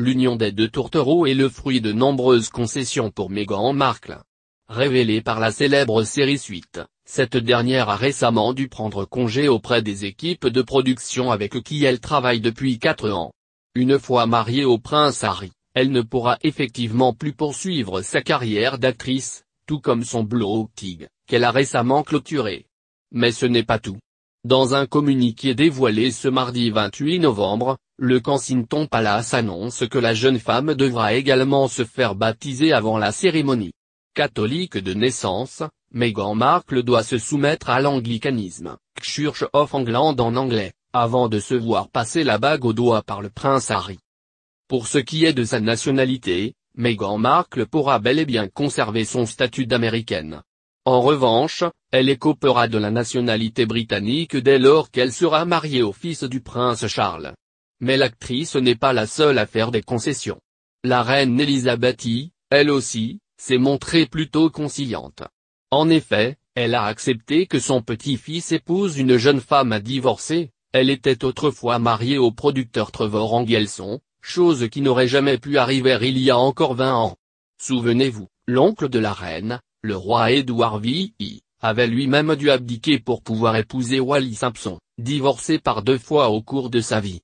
L'union des deux tourtereaux est le fruit de nombreuses concessions pour Meghan Markle. Révélée par la célèbre série suite, cette dernière a récemment dû prendre congé auprès des équipes de production avec qui elle travaille depuis 4 ans. Une fois mariée au prince Harry, elle ne pourra effectivement plus poursuivre sa carrière d'actrice, tout comme son blog qu'elle a récemment clôturé. Mais ce n'est pas tout. Dans un communiqué dévoilé ce mardi 28 novembre, le Kensington Palace annonce que la jeune femme devra également se faire baptiser avant la cérémonie. Catholique de naissance, Meghan Markle doit se soumettre à l'anglicanisme, Church of England en anglais, avant de se voir passer la bague au doigt par le prince Harry. Pour ce qui est de sa nationalité, Meghan Markle pourra bel et bien conserver son statut d'américaine. En revanche, elle écopera de la nationalité britannique dès lors qu'elle sera mariée au fils du prince Charles. Mais l'actrice n'est pas la seule à faire des concessions. La reine Elisabeth II, elle aussi, s'est montrée plutôt conciliante. En effet, elle a accepté que son petit-fils épouse une jeune femme à divorcer, elle était autrefois mariée au producteur Trevor Angelson, chose qui n'aurait jamais pu arriver il y a encore 20 ans. Souvenez-vous, l'oncle de la reine, le roi Édouard VII, avait lui-même dû abdiquer pour pouvoir épouser Wally Simpson, divorcé par deux fois au cours de sa vie.